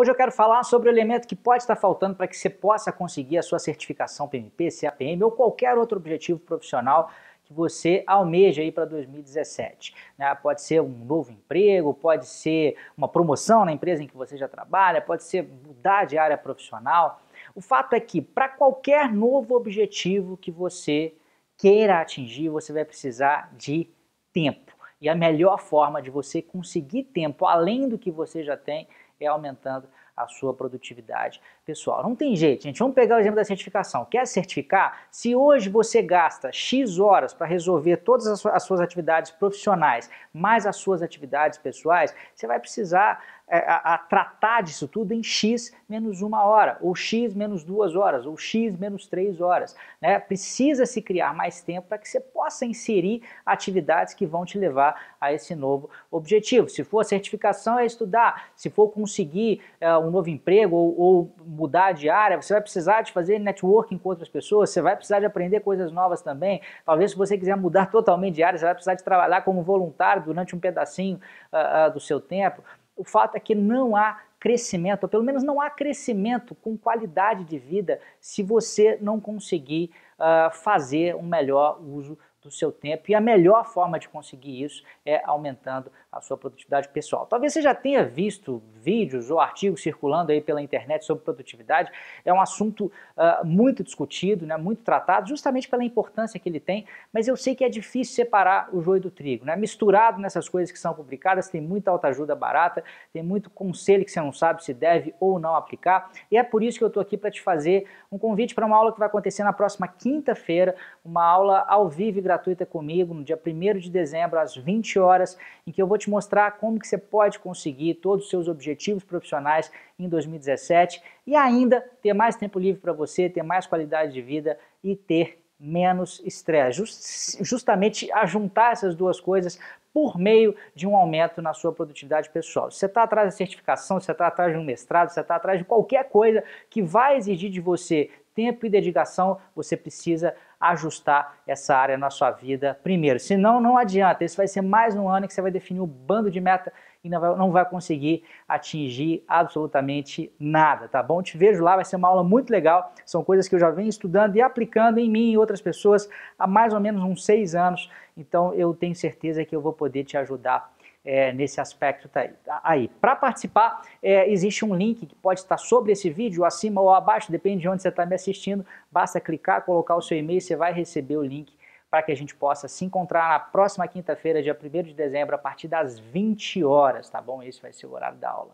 Hoje eu quero falar sobre o elemento que pode estar faltando para que você possa conseguir a sua certificação PMP, CAPM ou qualquer outro objetivo profissional que você almeja aí para 2017. Né? Pode ser um novo emprego, pode ser uma promoção na empresa em que você já trabalha, pode ser mudar de área profissional. O fato é que para qualquer novo objetivo que você queira atingir, você vai precisar de tempo. E a melhor forma de você conseguir tempo além do que você já tem é aumentando a sua produtividade pessoal. Não tem jeito, gente. Vamos pegar o exemplo da certificação. Quer certificar? Se hoje você gasta X horas para resolver todas as suas atividades profissionais, mais as suas atividades pessoais, você vai precisar é, a, tratar disso tudo em x menos uma hora, ou x menos duas horas, ou x menos três horas. Né? Precisa se criar mais tempo para que você possa inserir atividades que vão te levar a esse novo objetivo. Se for certificação, é estudar. Se for conseguir é, um novo emprego ou, ou, mudar de área, você vai precisar de fazer networking com outras pessoas, você vai precisar de aprender coisas novas também. Talvez se você quiser mudar totalmente de área, você vai precisar de trabalhar como voluntário durante um pedacinho uh, uh, do seu tempo o fato é que não há crescimento, ou pelo menos não há crescimento com qualidade de vida se você não conseguir uh, fazer um melhor uso do seu tempo e a melhor forma de conseguir isso é aumentando a sua produtividade pessoal. Talvez você já tenha visto vídeos ou artigos circulando aí pela internet sobre produtividade, é um assunto uh, muito discutido, né, muito tratado, justamente pela importância que ele tem, mas eu sei que é difícil separar o joio do trigo, né? misturado nessas coisas que são publicadas, tem muita autoajuda barata, tem muito conselho que você não sabe se deve ou não aplicar, e é por isso que eu estou aqui para te fazer um convite para uma aula que vai acontecer na próxima quinta-feira, uma aula ao vivo e gratuita comigo no dia 1 de dezembro, às 20 horas, em que eu vou te mostrar como que você pode conseguir todos os seus objetivos profissionais em 2017 e ainda ter mais tempo livre para você, ter mais qualidade de vida e ter menos estresse. Just, justamente juntar essas duas coisas por meio de um aumento na sua produtividade pessoal. você está atrás da certificação, você está atrás de um mestrado, você está atrás de qualquer coisa que vai exigir de você tempo e dedicação, você precisa ajustar essa área na sua vida primeiro. Senão, não adianta. Esse vai ser mais um ano que você vai definir o um bando de meta e não vai, não vai conseguir atingir absolutamente nada, tá bom? Te vejo lá, vai ser uma aula muito legal. São coisas que eu já venho estudando e aplicando em mim e outras pessoas há mais ou menos uns seis anos. Então, eu tenho certeza que eu vou poder te ajudar é, nesse aspecto tá aí. Para participar, é, existe um link que pode estar sobre esse vídeo, acima ou abaixo, depende de onde você está me assistindo. Basta clicar, colocar o seu e-mail, você vai receber o link para que a gente possa se encontrar na próxima quinta-feira, dia 1 de dezembro, a partir das 20 horas, tá bom? Esse vai ser o horário da aula.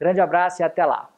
Grande abraço e até lá!